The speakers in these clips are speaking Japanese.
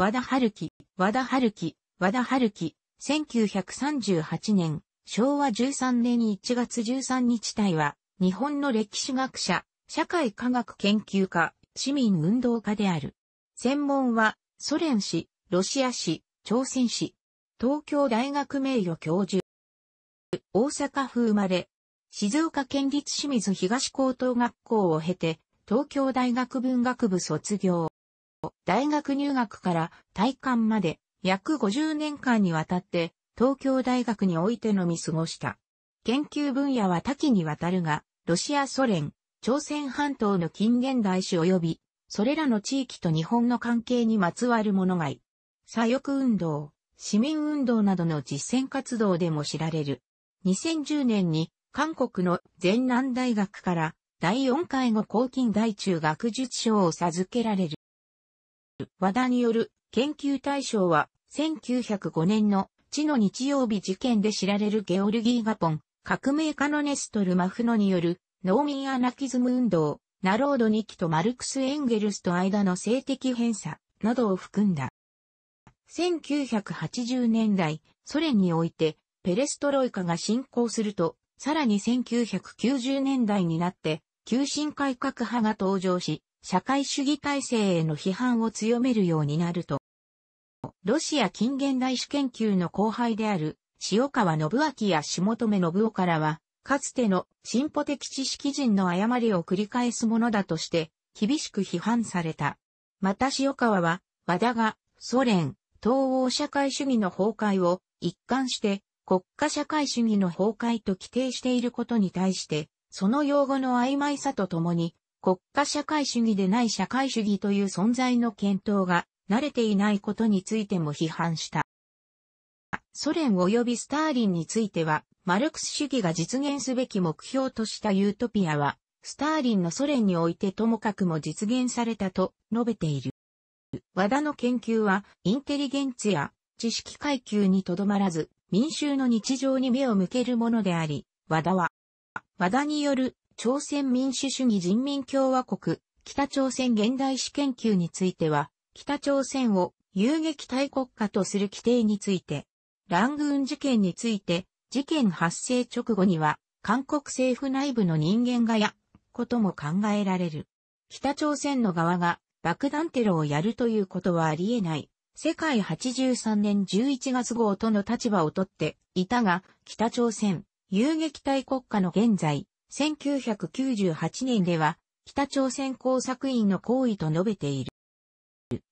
和田春樹、和田春樹、和田春樹、1938年、昭和13年1月13日隊は、日本の歴史学者、社会科学研究家、市民運動家である。専門は、ソ連史、ロシア史、朝鮮史、東京大学名誉教授、大阪府生まれ、静岡県立清水東高等学校を経て、東京大学文学部卒業。大学入学から退官まで約50年間にわたって東京大学においてのみ過ごした。研究分野は多岐にわたるが、ロシアソ連、朝鮮半島の近現代史及び、それらの地域と日本の関係にまつわるものがい。左翼運動、市民運動などの実践活動でも知られる。2010年に韓国の全南大学から第4回後抗菌大中学術賞を授けられる。和田による研究対象は、1905年の地の日曜日事件で知られるゲオルギー・ガポン、革命家のネストル・マフノによる農民アナキズム運動、ナロード2期とマルクス・エンゲルスと間の性的偏差などを含んだ。1980年代、ソ連においてペレストロイカが進行すると、さらに1990年代になって、急進改革派が登場し、社会主義体制への批判を強めるようになると、ロシア近現代史研究の後輩である、塩川信明や下留信夫からは、かつての進歩的知識人の誤りを繰り返すものだとして、厳しく批判された。また塩川は、和田がソ連、東欧社会主義の崩壊を一貫して国家社会主義の崩壊と規定していることに対して、その用語の曖昧さとともに、国家社会主義でない社会主義という存在の検討が慣れていないことについても批判した。ソ連及びスターリンについては、マルクス主義が実現すべき目標としたユートピアは、スターリンのソ連においてともかくも実現されたと述べている。和田の研究は、インテリゲンツや知識階級にとどまらず、民衆の日常に目を向けるものであり、和田は、和田による朝鮮民主主義人民共和国、北朝鮮現代史研究については、北朝鮮を遊撃大国家とする規定について、ラングーン事件について、事件発生直後には、韓国政府内部の人間がや、ことも考えられる。北朝鮮の側が爆弾テロをやるということはあり得ない。世界83年11月号との立場をとっていたが、北朝鮮、遊撃大国家の現在、1998年では、北朝鮮工作員の行為と述べている。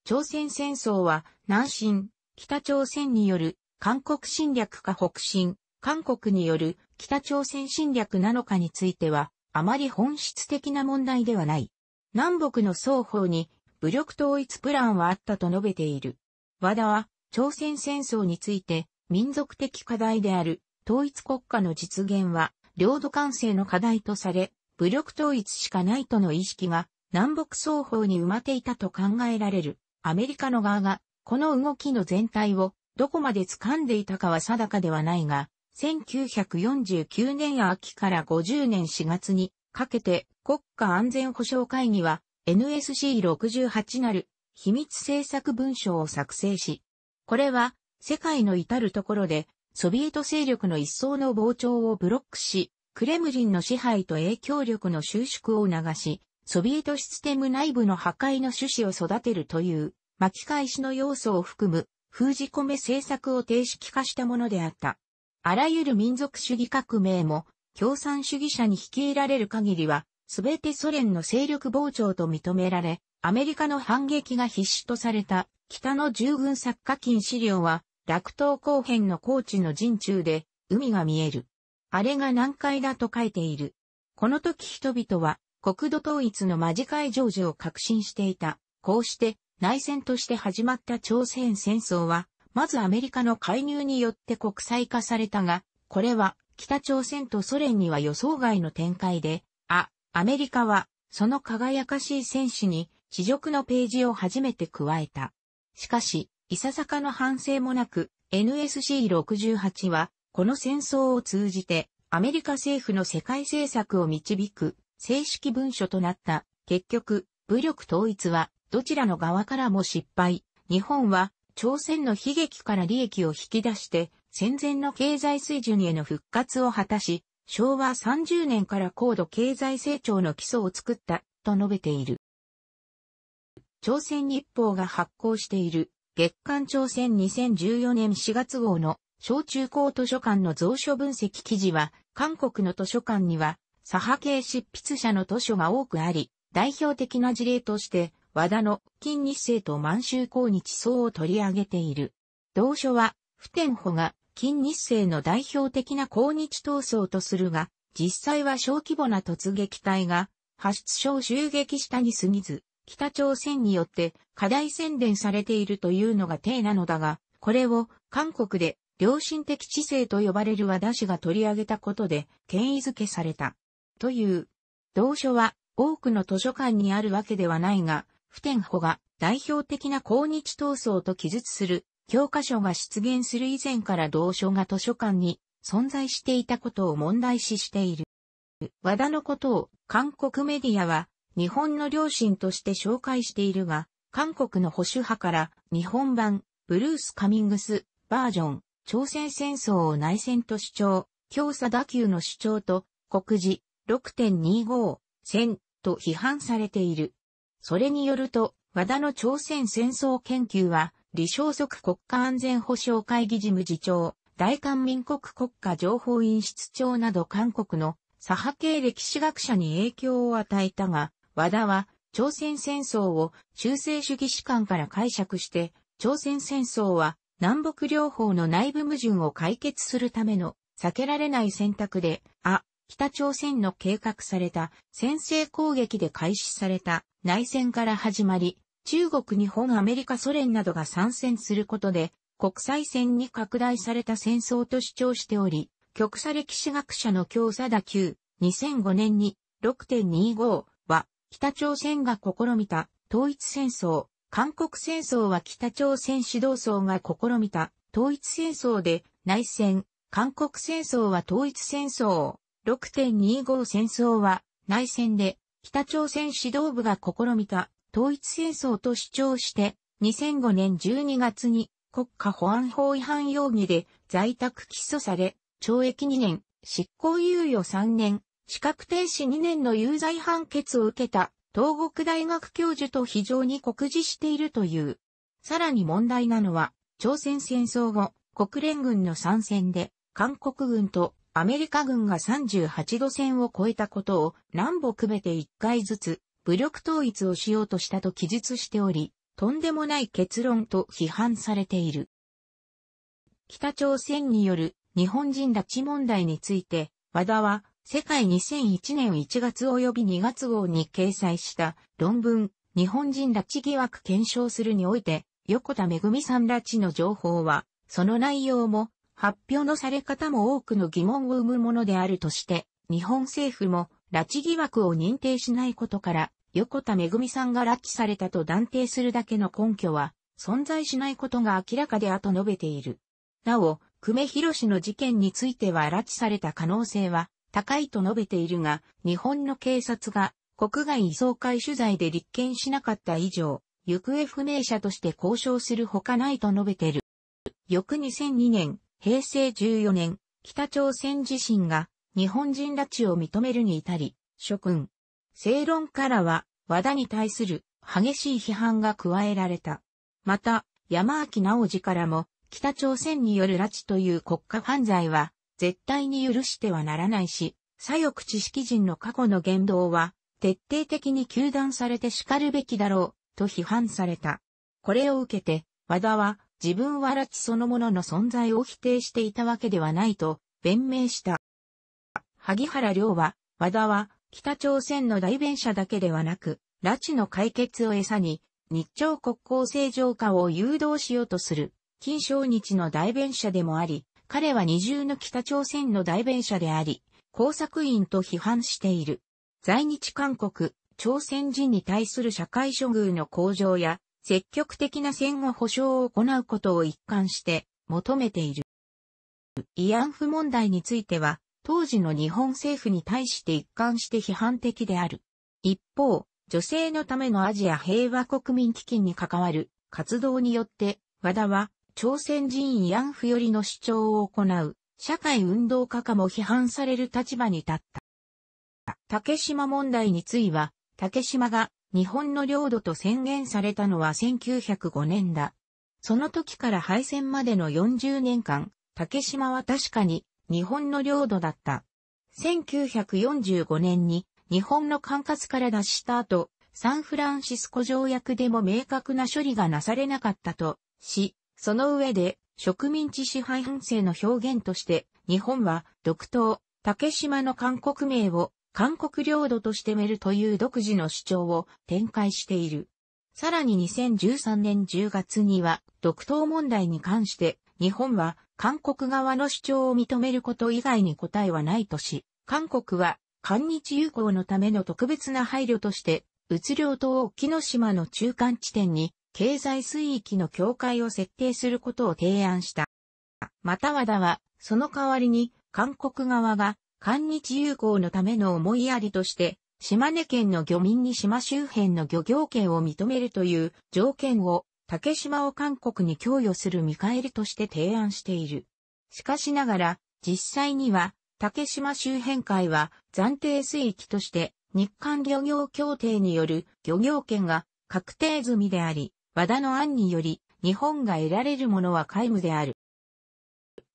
朝鮮戦争は、南進、北朝鮮による韓国侵略か北進、韓国による北朝鮮侵略なのかについては、あまり本質的な問題ではない。南北の双方に武力統一プランはあったと述べている。和田は、朝鮮戦争について、民族的課題である統一国家の実現は、領土完成の課題とされ、武力統一しかないとの意識が南北双方に埋まっていたと考えられるアメリカの側がこの動きの全体をどこまで掴んでいたかは定かではないが、1949年秋から50年4月にかけて国家安全保障会議は NSC68 なる秘密政策文書を作成し、これは世界の至るところでソビエト勢力の一層の膨張をブロックし、クレムリンの支配と影響力の収縮を促し、ソビエトシステム内部の破壊の趣旨を育てるという、巻き返しの要素を含む、封じ込め政策を定式化したものであった。あらゆる民族主義革命も、共産主義者に率いられる限りは、すべてソ連の勢力膨張と認められ、アメリカの反撃が必至とされた、北の従軍作家禁資料は、楽東後編の高地の陣中で、海が見える。あれが南海だと書いている。この時人々は、国土統一の間近い成就を確信していた。こうして、内戦として始まった朝鮮戦争は、まずアメリカの介入によって国際化されたが、これは北朝鮮とソ連には予想外の展開で、あ、アメリカはその輝かしい戦士に地獄のページを初めて加えた。しかし、いささかの反省もなく、NSC68 は、この戦争を通じて、アメリカ政府の世界政策を導く、正式文書となった。結局、武力統一は、どちらの側からも失敗。日本は、朝鮮の悲劇から利益を引き出して、戦前の経済水準への復活を果たし、昭和30年から高度経済成長の基礎を作った、と述べている。朝鮮日報が発行している月刊朝鮮2014年4月号の小中高図書館の蔵書分析記事は、韓国の図書館には、左派系執筆者の図書が多くあり、代表的な事例として、和田の金日成と満州高日層を取り上げている。同書は、普天保が金日成の代表的な抗日闘争とするが、実際は小規模な突撃隊が、発出所を襲撃したに過ぎず、北朝鮮によって課題宣伝されているというのが体なのだが、これを韓国で良心的知性と呼ばれる和田氏が取り上げたことで権威づけされた。という。同書は多くの図書館にあるわけではないが、普天保が代表的な抗日闘争と記述する教科書が出現する以前から同書が図書館に存在していたことを問題視している。和田のことを韓国メディアは日本の両親として紹介しているが、韓国の保守派から日本版ブルース・カミングスバージョン朝鮮戦争を内戦と主張、強さ打球の主張と国事6.25戦と批判されている。それによると、和田の朝鮮戦争研究は、李承則国家安全保障会議事務次長、大韓民国国家情報院室長など韓国の左派系歴史学者に影響を与えたが、和田は、朝鮮戦争を中世主義史観から解釈して、朝鮮戦争は南北両方の内部矛盾を解決するための避けられない選択で、あ、北朝鮮の計画された先制攻撃で開始された内戦から始まり、中国、日本、アメリカ、ソ連などが参戦することで、国際戦に拡大された戦争と主張しており、極左歴史学者の京貞久、2005年に6.25北朝鮮が試みた統一戦争、韓国戦争は北朝鮮指導層が試みた統一戦争で内戦、韓国戦争は統一戦争、6.25戦争は内戦で北朝鮮指導部が試みた統一戦争と主張して2005年12月に国家保安法違反容疑で在宅起訴され懲役2年、執行猶予3年、資格停止2年の有罪判決を受けた東北大学教授と非常に酷似しているという。さらに問題なのは、朝鮮戦争後、国連軍の参戦で、韓国軍とアメリカ軍が38度線を超えたことを南北べて1回ずつ武力統一をしようとしたと記述しており、とんでもない結論と批判されている。北朝鮮による日本人拉致問題について、和田は世界2001年1月及び2月号に掲載した論文、日本人拉致疑惑検証するにおいて、横田めぐみさん拉致の情報は、その内容も、発表のされ方も多くの疑問を生むものであるとして、日本政府も拉致疑惑を認定しないことから、横田めぐみさんが拉致されたと断定するだけの根拠は存在しないことが明らかであと述べている。なお、久米博士の事件については拉致された可能性は高いと述べているが、日本の警察が国外移送会取材で立件しなかった以上、行方不明者として交渉するほかないと述べている。翌2002年、平成14年、北朝鮮自身が日本人拉致を認めるに至り、諸君、正論からは和田に対する激しい批判が加えられた。また、山脇直次からも、北朝鮮による拉致という国家犯罪は、絶対に許してはならないし、左翼知識人の過去の言動は、徹底的に糾弾されて叱るべきだろう、と批判された。これを受けて、和田は、自分は拉致そのものの存在を否定していたわけではないと、弁明した。萩原亮は、和田は、北朝鮮の代弁者だけではなく、拉致の解決を餌に、日朝国交正常化を誘導しようとする、金正日の代弁者でもあり、彼は二重の北朝鮮の代弁者であり、工作員と批判している。在日韓国、朝鮮人に対する社会処遇の向上や、積極的な戦後保障を行うことを一貫して求めている。慰安婦問題については、当時の日本政府に対して一貫して批判的である。一方、女性のためのアジア平和国民基金に関わる活動によって、和田は朝鮮人慰安婦よりの主張を行う、社会運動家かも批判される立場に立った。竹島問題については、竹島が日本の領土と宣言されたのは1905年だ。その時から敗戦までの40年間、竹島は確かに日本の領土だった。1945年に日本の管轄から脱した後、サンフランシスコ条約でも明確な処理がなされなかったとし、その上で、植民地支配反省の表現として、日本は、独島、竹島の韓国名を、韓国領土としてめるという独自の主張を展開している。さらに2013年10月には、独島問題に関して、日本は、韓国側の主張を認めること以外に答えはないとし、韓国は、韓日友好のための特別な配慮として、移領島沖の島の中間地点に経済水域の境界を設定することを提案した。また和田は、その代わりに、韓国側が、韓日友好のための思いやりとして、島根県の漁民に島周辺の漁業権を認めるという条件を、竹島を韓国に供与する見返りとして提案している。しかしながら、実際には、竹島周辺海は暫定水域として、日韓漁業協定による漁業権が確定済みであり、和田の案により、日本が得られるものは皆無である。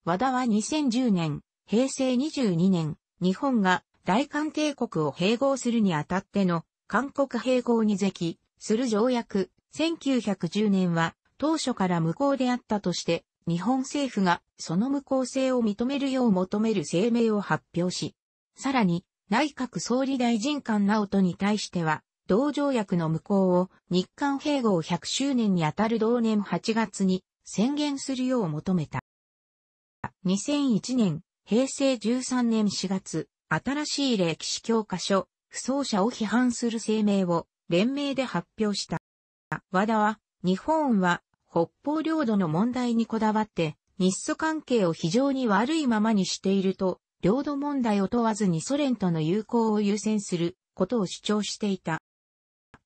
和田は2010年、平成22年、日本が大韓帝国を併合するにあたっての韓国併合に是非する条約1910年は当初から無効であったとして日本政府がその無効性を認めるよう求める声明を発表し、さらに内閣総理大臣官直人に対しては同条約の無効を日韓併合100周年にあたる同年8月に宣言するよう求めた。2001年、平成13年4月、新しい歴史教科書、不走者を批判する声明を連名で発表した。和田は、日本は北方領土の問題にこだわって、日ソ関係を非常に悪いままにしていると、領土問題を問わずにソ連との友好を優先することを主張していた。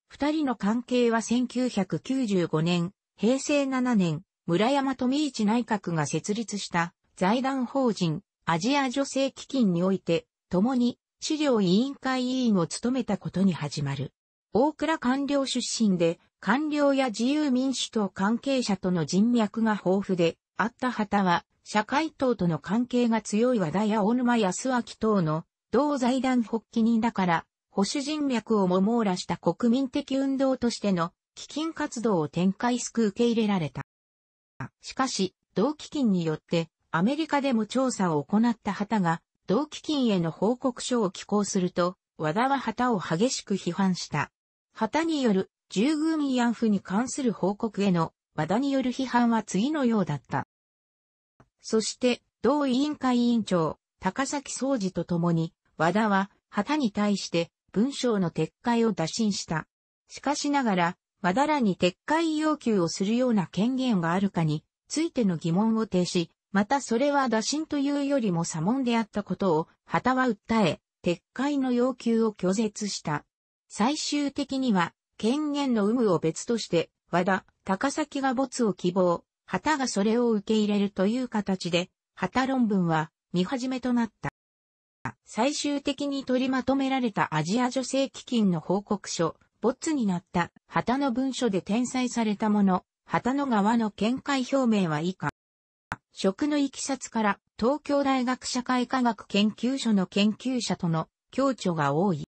二人の関係は1995年、平成7年、村山富市内閣が設立した財団法人アジア女性基金において、共に資料委員会委員を務めたことに始まる。大倉官僚出身で、官僚や自由民主党関係者との人脈が豊富で、あった旗は、社会党との関係が強い和田や大沼康明等の同財団発起人だから、保守人脈をも網羅した国民的運動としての基金活動を展開すく受け入れられた。しかし、同基金によってアメリカでも調査を行った旗が同基金への報告書を寄稿すると、和田は旗を激しく批判した。旗による従軍慰安婦に関する報告への和田による批判は次のようだった。そして、同委員会委員長、高崎総司と共に、和田は、旗に対して、文章の撤回を打診した。しかしながら、和田らに撤回要求をするような権限があるかについての疑問を呈し、またそれは打診というよりも左問であったことを、旗は訴え、撤回の要求を拒絶した。最終的には、権限の有無を別として、和田、高崎が没を希望、旗がそれを受け入れるという形で、旗論文は見始めとなった。最終的に取りまとめられたアジア女性基金の報告書、ボツになった旗の文書で転載されたもの、旗の側の見解表明は以下。食のいきさつから東京大学社会科学研究所の研究者との共著が多い。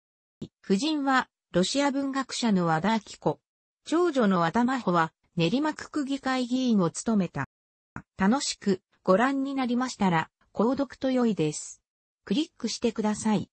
夫人はロシア文学者の和田明子。長女の和田真帆は練馬区区議会議員を務めた。楽しくご覧になりましたら、購読と良いです。クリックしてください。